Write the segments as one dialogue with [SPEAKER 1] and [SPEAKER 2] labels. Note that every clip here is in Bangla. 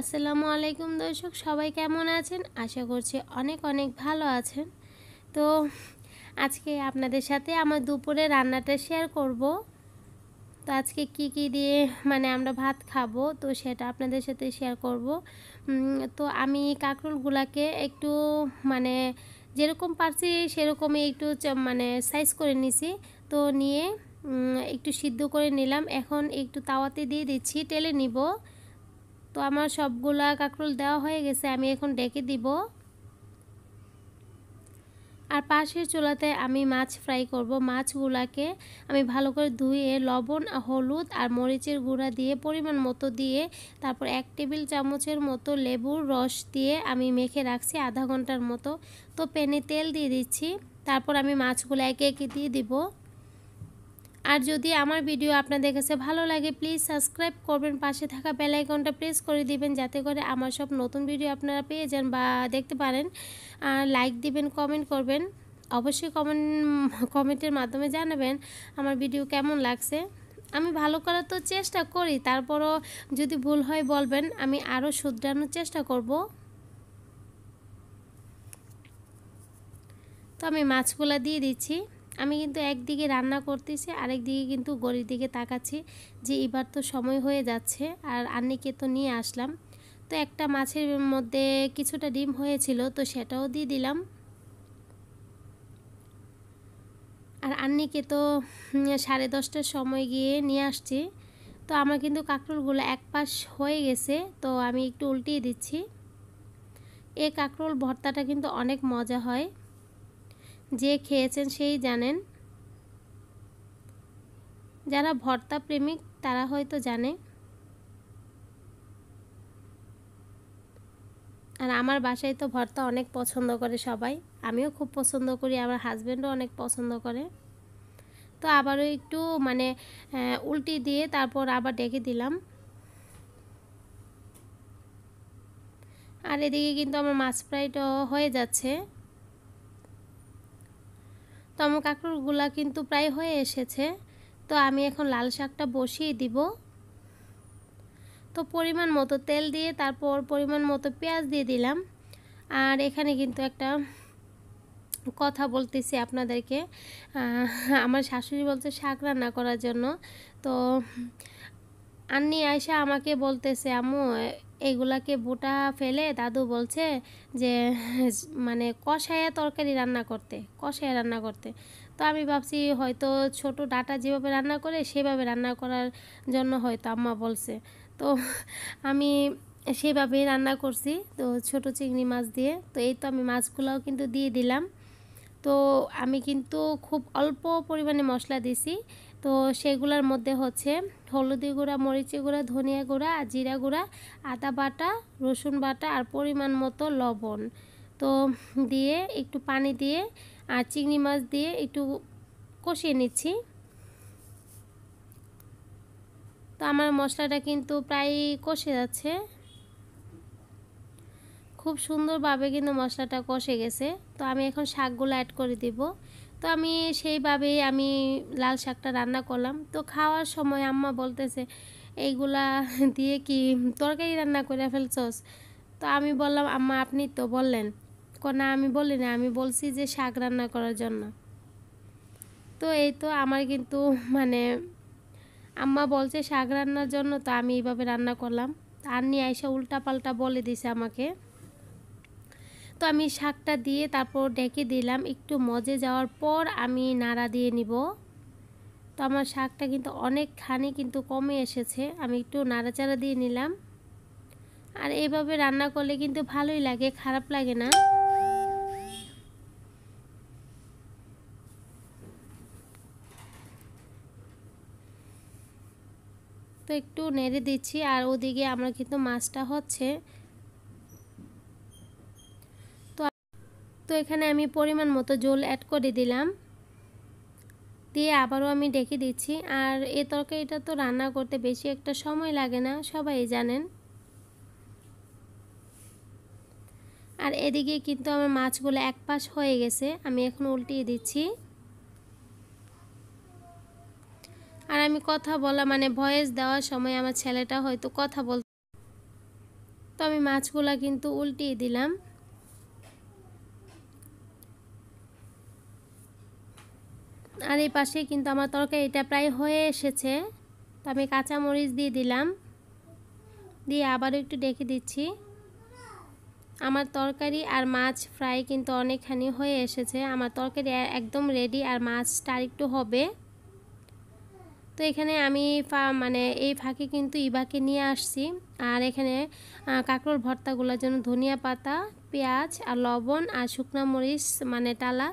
[SPEAKER 1] আসসালামু আলাইকুম দর্শক সবাই কেমন আছেন আশা করছি অনেক অনেক ভালো আছেন তো আজকে আপনাদের সাথে আমার দুপুরে রান্নাটা শেয়ার করব তো আজকে কি কি দিয়ে মানে আমরা ভাত খাবো তো সেটা আপনাদের সাথে শেয়ার করব তো আমি কাঁকরোলগুলাকে একটু মানে যেরকম পারছি সেরকমই একটু মানে সাইজ করে নিছি তো নিয়ে একটু সিদ্ধ করে নিলাম এখন একটু তাওয়াতে দিয়ে দিচ্ছি টেলে নিব তো আমার সবগুলা কাঁকরোল দেওয়া হয়ে গেছে আমি এখন ডেকে দিব আর পাশের চুলাতে আমি মাছ ফ্রাই করব মাছগুলাকে আমি ভালো করে ধুয়ে লবণ হলুদ আর মরিচের গুঁড়া দিয়ে পরিমাণ মতো দিয়ে তারপর এক টেবিল চামচের মতো লেবুর রস দিয়ে আমি মেখে রাখছি আধা ঘন্টার মতো তো প্যানে তেল দিয়ে দিচ্ছি তারপর আমি মাছগুলো একে একে দিয়ে দিব আর যদি আমার ভিডিও আপনাদের কাছে ভালো লাগে প্লিজ সাবস্ক্রাইব করবেন পাশে থাকা আইকনটা প্রেস করে দিবেন যাতে করে আমার সব নতুন ভিডিও আপনারা পেয়ে যান বা দেখতে পারেন আর লাইক দিবেন কমেন্ট করবেন অবশ্যই কমেন্ট কমেন্টের মাধ্যমে জানাবেন আমার ভিডিও কেমন লাগছে আমি ভালো করার তো চেষ্টা করি তারপরও যদি ভুল হয় বলবেন আমি আরও শুধরানোর চেষ্টা করব তো আমি মাছগুলা দিয়ে দিচ্ছি আমি কিন্তু একদিকে রান্না করতেছি আরেকদিকে কিন্তু গড়ির দিকে তাকাচ্ছি যে এবার তো সময় হয়ে যাচ্ছে আর আন্নিকে তো নিয়ে আসলাম তো একটা মাছের মধ্যে কিছুটা ডিম হয়েছিল তো সেটাও দিয়ে দিলাম আর আন্নিকে তো সাড়ে দশটার সময় গিয়ে নিয়ে আসছি তো আমার কিন্তু কাঁকরোলগুলো এক পাশ হয়ে গেছে তো আমি একটু উল্টিয়ে দিচ্ছি এ কাঁকরোল ভর্তাটা কিন্তু অনেক মজা হয় যে খেয়েছেন সেই জানেন যারা ভর্তা প্রেমিক তারা হয়তো জানে আর আমার বাসায় তো ভর্তা অনেক পছন্দ করে সবাই আমিও খুব পছন্দ করি আমার হাজব্যান্ডও অনেক পছন্দ করে তো আবারও একটু মানে উল্টি দিয়ে তারপর আবার ডেকে দিলাম আর এদিকে কিন্তু আমার মাছ ফ্রাইটাও হয়ে যাচ্ছে তো আমার কাঁকড়গুলা কিন্তু প্রায় হয়ে এসেছে তো আমি এখন লাল শাকটা বসিয়ে দিব তো পরিমাণ মতো তেল দিয়ে তারপর পরিমাণ মতো পেঁয়াজ দিয়ে দিলাম আর এখানে কিন্তু একটা কথা বলতেছি আপনাদেরকে আমার শাশুড়ি বলছে শাক রান্না করার জন্য তো আন্নি আয়সা আমাকে বলতেছে আমু এইগুলাকে বোটা ফেলে দাদু বলছে যে মানে কষায় তরকারি রান্না করতে কষায় রান্না করতে তো আমি ভাবছি হয়তো ছোট ডাটা যেভাবে রান্না করে সেভাবে রান্না করার জন্য হয়তো আম্মা বলছে তো আমি সেভাবেই রান্না করছি তো ছোট চিংড়ি মাছ দিয়ে তো এই তো আমি মাছগুলোও কিন্তু দিয়ে দিলাম তো আমি কিন্তু খুব অল্প পরিমাণে মশলা দিছি তো সেগুলোর মধ্যে হচ্ছে হলুদি গুঁড়া মরিচি গুঁড়া ধনিয়া গুঁড়া আর জিরা গুঁড়া আদা বাটা রসুন বাটা আর পরিমাণ মতো লবণ তো দিয়ে একটু পানি দিয়ে আর চিংড়ি মাছ দিয়ে একটু কষিয়ে নিচ্ছি তো আমার মশলাটা কিন্তু প্রায় কষে যাচ্ছে খুব সুন্দরভাবে কিন্তু মশলাটা কষে গেছে তো আমি এখন শাকগুলো অ্যাড করে দিব তো আমি সেইভাবে আমি লাল শাকটা রান্না করলাম তো খাওয়ার সময় আম্মা বলতেছে এইগুলা দিয়ে কি তরকারি রান্না করে ফেলছস তো আমি বললাম আম্মা আপনি তো বললেন না আমি বলি না আমি বলছি যে শাক রান্না করার জন্য তো এই তো আমার কিন্তু মানে আম্মা বলছে শাক রান্নার জন্য তো আমি এইভাবে রান্না করলাম আর নিয়ে আইসা উল্টা পাল্টা বলে দিছে আমাকে তো আমি শাকটা দিয়ে তারপর ডেকে দিলাম একটু মজে যাওয়ার পর আমি নাড়া দিয়ে নিব তো আমার শাকটা কিন্তু অনেকখানি কিন্তু কমে এসেছে আমি একটু নাড়াচাড়া দিয়ে নিলাম আর এভাবে রান্না করলে কিন্তু ভালোই লাগে খারাপ লাগে না তো একটু নেড়ে দিচ্ছি আর ওদিকে আমরা কিন্তু মাছটা হচ্ছে এখানে আমি পরিমাণ মতো জল অ্যাড করে দিলাম দিয়ে আবারও আমি ডেকে দিচ্ছি আর এ তরকারিটা তো রান্না করতে বেশি একটা সময় লাগে না সবাই জানেন আর এদিকে কিন্তু আমার মাছগুলো এক পাশ হয়ে গেছে আমি এখন উল্টিয়ে দিচ্ছি আর আমি কথা বলা মানে ভয়েস দেওয়ার সময় আমার ছেলেটা হয়তো কথা বল তো আমি মাছগুলা কিন্তু উল্টিয়ে দিলাম আর এই পাশে কিন্তু আমার তরকারিটা প্রায় হয়ে এসেছে তো আমি কাঁচামরিচ দিয়ে দিলাম দিয়ে আবারও একটু ডেকে দিচ্ছি আমার তরকারি আর মাছ ফ্রাই কিন্তু অনেকখানি হয়ে এসেছে আমার তরকারি একদম রেডি আর মাছটা একটু হবে তো এখানে আমি মানে এই ফাঁকে কিন্তু ইবাকে নিয়ে আসছি আর এখানে কাঁকড়োর ভর্তাগুলোর জন্য ধনিয়া পাতা পেঁয়াজ আর লবণ আর শুকনো মরিচ মানে টালা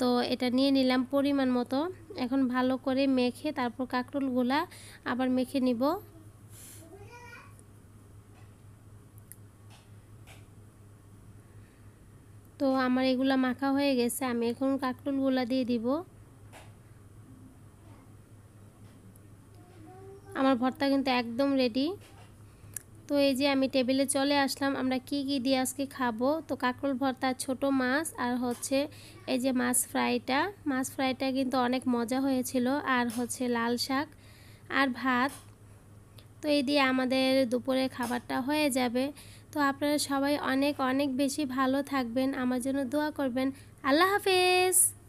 [SPEAKER 1] তো এটা নিয়ে নিলাম পরিমাণ মতো এখন ভালো করে মেখে তারপর গুলা আবার মেখে নিব তো আমার এগুলা মাখা হয়ে গেছে আমি এখন গুলা দিয়ে দিব আমার ভর্তা কিন্তু একদম রেডি তো এই যে আমি টেবিলে চলে আসলাম আমরা কি কি দিয়ে আজকে খাবো তো কাঁকরোল ভর্তা ছোট মাছ আর হচ্ছে এই যে মাছ ফ্রাইটা মাছ ফ্রাইটা কিন্তু অনেক মজা হয়েছিল আর হচ্ছে লাল শাক আর ভাত তো এই দিয়ে আমাদের দুপুরে খাবারটা হয়ে যাবে তো আপনারা সবাই অনেক অনেক বেশি ভালো থাকবেন আমার জন্য দোয়া করবেন আল্লাহ হাফেজ